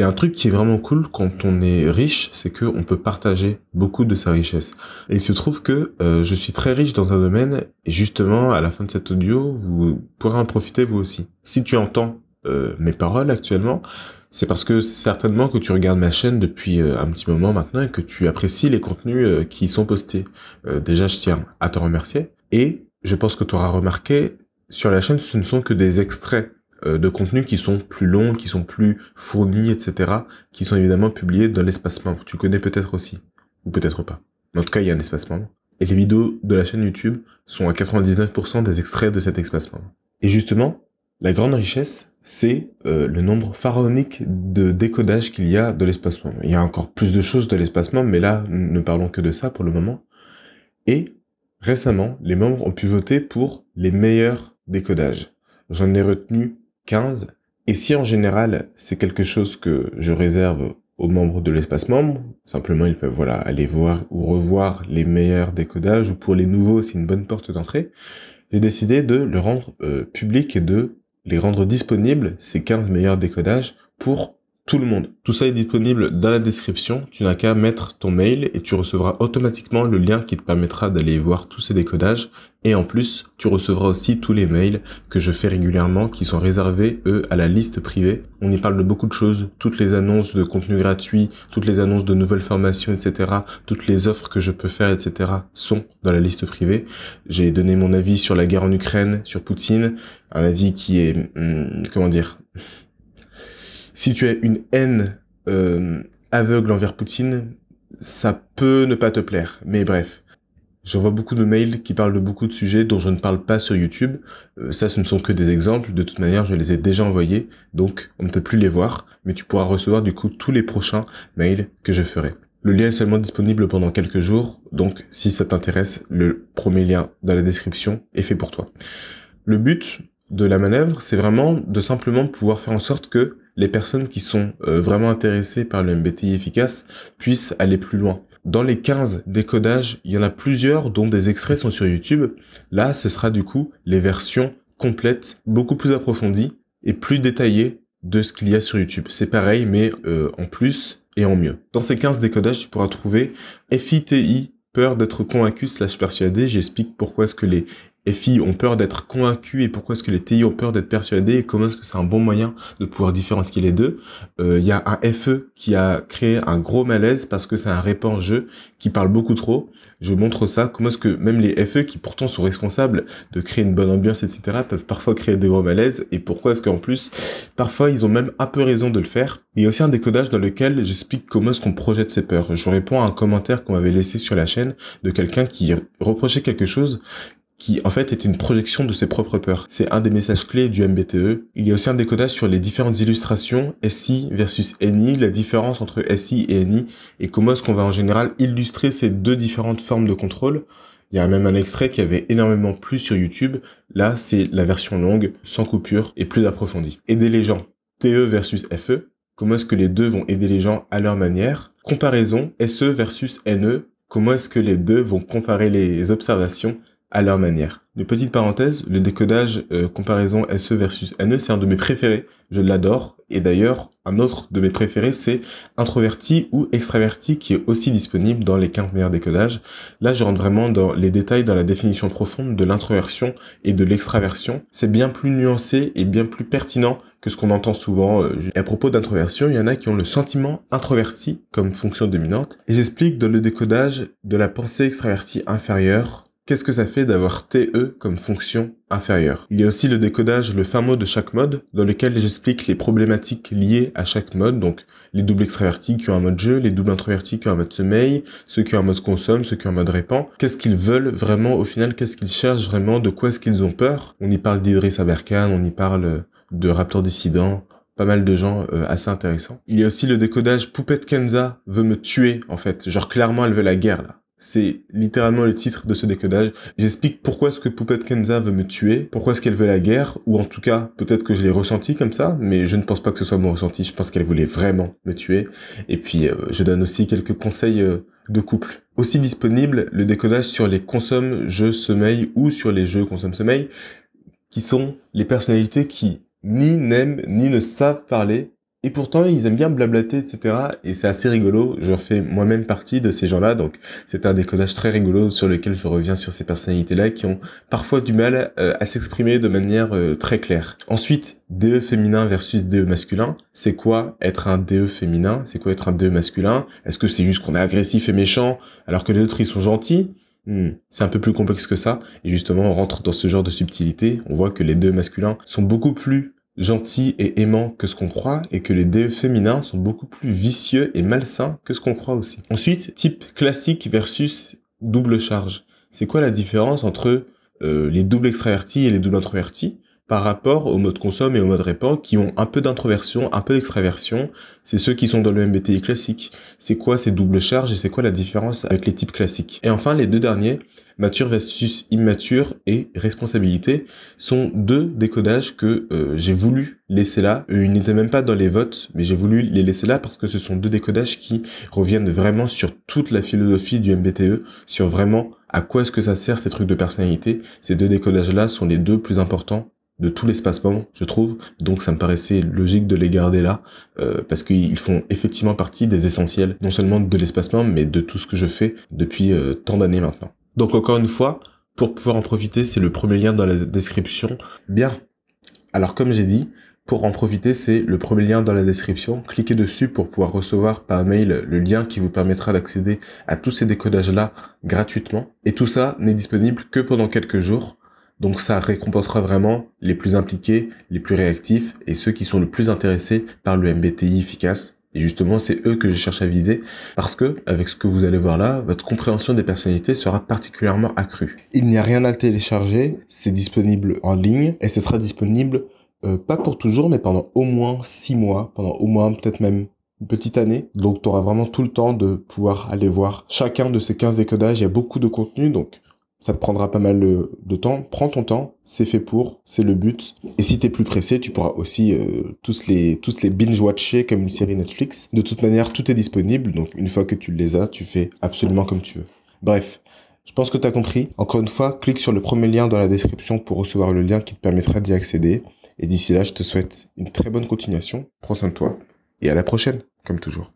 Et un truc qui est vraiment cool quand on est riche, c'est que on peut partager beaucoup de sa richesse. il se trouve que euh, je suis très riche dans un domaine, et justement, à la fin de cet audio, vous pourrez en profiter vous aussi. Si tu entends euh, mes paroles actuellement, c'est parce que certainement que tu regardes ma chaîne depuis euh, un petit moment maintenant et que tu apprécies les contenus qui sont postés. déjà, je tiens à te remercier. Et je pense que tu auras remarqué, sur la chaîne, ce ne sont que des extraits euh, de contenus qui sont plus longs, qui sont plus fournis, etc., qui sont évidemment publiés dans l'espace membre. Tu connais peut-être aussi, ou peut-être pas. En tout cas, il y a un espace membre. Et les vidéos de la chaîne YouTube sont à 99% des extraits de cet espace membre. Et justement, la grande richesse, c'est euh, le nombre pharaonique de décodages qu'il y a de l'espace membre. Il y a encore plus de choses de l'espace membre, mais là, ne parlons que de ça pour le moment. Et récemment, les membres ont pu voter pour les meilleurs décodages. J'en ai retenu 15. Et si en général, c'est quelque chose que je réserve aux membres de l'espace membre, simplement ils peuvent voilà, aller voir ou revoir les meilleurs décodages, ou pour les nouveaux, c'est une bonne porte d'entrée, j'ai décidé de le rendre euh, public et de les rendre disponibles, ces 15 meilleurs décodages, pour tout le monde. Tout ça est disponible dans la description, tu n'as qu'à mettre ton mail et tu recevras automatiquement le lien qui te permettra d'aller voir tous ces décodages et en plus tu recevras aussi tous les mails que je fais régulièrement qui sont réservés eux à la liste privée. On y parle de beaucoup de choses, toutes les annonces de contenu gratuit, toutes les annonces de nouvelles formations, etc. Toutes les offres que je peux faire, etc. sont dans la liste privée. J'ai donné mon avis sur la guerre en Ukraine, sur Poutine, un avis qui est, hmm, comment dire, si tu as une haine euh, aveugle envers Poutine, ça peut ne pas te plaire. Mais bref, j'envoie beaucoup de mails qui parlent de beaucoup de sujets dont je ne parle pas sur YouTube. Euh, ça, ce ne sont que des exemples. De toute manière, je les ai déjà envoyés, donc on ne peut plus les voir. Mais tu pourras recevoir du coup tous les prochains mails que je ferai. Le lien est seulement disponible pendant quelques jours, donc si ça t'intéresse, le premier lien dans la description est fait pour toi. Le but de la manœuvre, c'est vraiment de simplement pouvoir faire en sorte que les personnes qui sont euh, vraiment intéressées par le MBTI efficace puissent aller plus loin. Dans les 15 décodages, il y en a plusieurs dont des extraits sont sur YouTube. Là, ce sera du coup les versions complètes, beaucoup plus approfondies et plus détaillées de ce qu'il y a sur YouTube. C'est pareil, mais euh, en plus et en mieux. Dans ces 15 décodages, tu pourras trouver FITI, peur d'être convaincu slash persuadé. J'explique pourquoi est-ce que les filles ont peur d'être convaincus et pourquoi est-ce que les TI ont peur d'être persuadés et comment est-ce que c'est un bon moyen de pouvoir différencier les deux. Euh, il y a un FE qui a créé un gros malaise parce que c'est un répand jeu qui parle beaucoup trop. Je montre ça, comment est-ce que même les FE qui pourtant sont responsables de créer une bonne ambiance, etc., peuvent parfois créer des gros malaises et pourquoi est-ce qu'en plus, parfois ils ont même un peu raison de le faire. Il y a aussi un décodage dans lequel j'explique comment est-ce qu'on projette ses peurs. Je réponds à un commentaire qu'on m'avait laissé sur la chaîne de quelqu'un qui reprochait quelque chose qui en fait est une projection de ses propres peurs. C'est un des messages clés du MBTE. Il y a aussi un décodage sur les différentes illustrations SI versus NI, la différence entre SI et NI, et comment est-ce qu'on va en général illustrer ces deux différentes formes de contrôle. Il y a même un extrait qui avait énormément plu sur YouTube. Là, c'est la version longue, sans coupure et plus approfondie. Aider les gens. TE versus FE. Comment est-ce que les deux vont aider les gens à leur manière Comparaison. SE versus NE. Comment est-ce que les deux vont comparer les observations à leur manière. De petite parenthèse, le décodage euh, comparaison SE versus NE, c'est un de mes préférés, je l'adore, et d'ailleurs, un autre de mes préférés, c'est introverti ou extraverti, qui est aussi disponible dans les 15 meilleurs décodages. Là, je rentre vraiment dans les détails, dans la définition profonde de l'introversion et de l'extraversion. C'est bien plus nuancé et bien plus pertinent que ce qu'on entend souvent. Euh, à propos d'introversion, il y en a qui ont le sentiment introverti comme fonction dominante, et j'explique dans le décodage de la pensée extravertie inférieure Qu'est-ce que ça fait d'avoir TE comme fonction inférieure Il y a aussi le décodage, le fin mot de chaque mode, dans lequel j'explique les problématiques liées à chaque mode, donc les doubles extravertis qui ont un mode jeu, les doubles introvertis qui ont un mode sommeil, ceux qui ont un mode consomme, ceux qui ont un mode répand. Qu'est-ce qu'ils veulent vraiment au final Qu'est-ce qu'ils cherchent vraiment De quoi est-ce qu'ils ont peur On y parle d'Idriss Aberkan, on y parle de Raptor Dissident, pas mal de gens euh, assez intéressants. Il y a aussi le décodage Poupette Kenza veut me tuer en fait, genre clairement elle veut la guerre là. C'est littéralement le titre de ce décodage. J'explique pourquoi est-ce que Poupette Kenza veut me tuer, pourquoi est-ce qu'elle veut la guerre, ou en tout cas, peut-être que je l'ai ressenti comme ça, mais je ne pense pas que ce soit mon ressenti, je pense qu'elle voulait vraiment me tuer. Et puis, euh, je donne aussi quelques conseils euh, de couple. Aussi disponible le décodage sur les consommes jeux sommeil ou sur les jeux consomme sommeil, qui sont les personnalités qui ni n'aiment ni ne savent parler et pourtant, ils aiment bien blablater, etc. Et c'est assez rigolo. Je fais moi-même partie de ces gens-là. Donc, c'est un décodage très rigolo sur lequel je reviens sur ces personnalités-là qui ont parfois du mal euh, à s'exprimer de manière euh, très claire. Ensuite, DE féminin versus DE masculin. C'est quoi être un DE féminin? C'est quoi être un DE masculin? Est-ce que c'est juste qu'on est agressif et méchant alors que les autres ils sont gentils? Hmm, c'est un peu plus complexe que ça, et justement on rentre dans ce genre de subtilité, on voit que les deux masculins sont beaucoup plus gentil et aimant que ce qu'on croit et que les DE féminins sont beaucoup plus vicieux et malsains que ce qu'on croit aussi. Ensuite, type classique versus double charge. C'est quoi la différence entre euh, les doubles extravertis et les doubles introvertis par rapport au mode consomme et au mode répand qui ont un peu d'introversion, un peu d'extraversion. C'est ceux qui sont dans le MBTI classique. C'est quoi ces doubles charges et c'est quoi la différence avec les types classiques Et enfin, les deux derniers, mature versus immature et responsabilité, sont deux décodages que euh, j'ai voulu laisser là. Euh, ils n'étaient même pas dans les votes, mais j'ai voulu les laisser là parce que ce sont deux décodages qui reviennent vraiment sur toute la philosophie du MBTE, sur vraiment à quoi est-ce que ça sert ces trucs de personnalité. Ces deux décodages-là sont les deux plus importants de tout l'espacement, je trouve. Donc ça me paraissait logique de les garder là, euh, parce qu'ils font effectivement partie des essentiels, non seulement de l'espacement, mais de tout ce que je fais depuis euh, tant d'années maintenant. Donc encore une fois, pour pouvoir en profiter, c'est le premier lien dans la description. Bien. Alors comme j'ai dit, pour en profiter, c'est le premier lien dans la description. Cliquez dessus pour pouvoir recevoir par mail le lien qui vous permettra d'accéder à tous ces décodages-là gratuitement. Et tout ça n'est disponible que pendant quelques jours. Donc ça récompensera vraiment les plus impliqués, les plus réactifs et ceux qui sont le plus intéressés par le MBTI efficace. Et justement, c'est eux que je cherche à viser parce que, avec ce que vous allez voir là, votre compréhension des personnalités sera particulièrement accrue. Il n'y a rien à télécharger, c'est disponible en ligne et ce sera disponible euh, pas pour toujours, mais pendant au moins six mois, pendant au moins peut-être même une petite année. Donc tu auras vraiment tout le temps de pouvoir aller voir chacun de ces 15 décodages. Il y a beaucoup de contenu, donc ça te prendra pas mal euh, de, temps. Prends ton temps, c'est fait pour, c'est le but. Et si t'es plus pressé, tu pourras aussi euh, tous les tous les binge watcher comme une série Netflix. De toute manière, tout est disponible, donc une fois que tu les as, tu fais absolument comme tu veux. Bref, je pense que t'as compris. Encore une fois, clique sur le premier lien dans la description pour recevoir le lien qui te permettra d'y accéder. Et d'ici là, je te souhaite une très bonne continuation. Prends soin de toi et à la prochaine, comme toujours.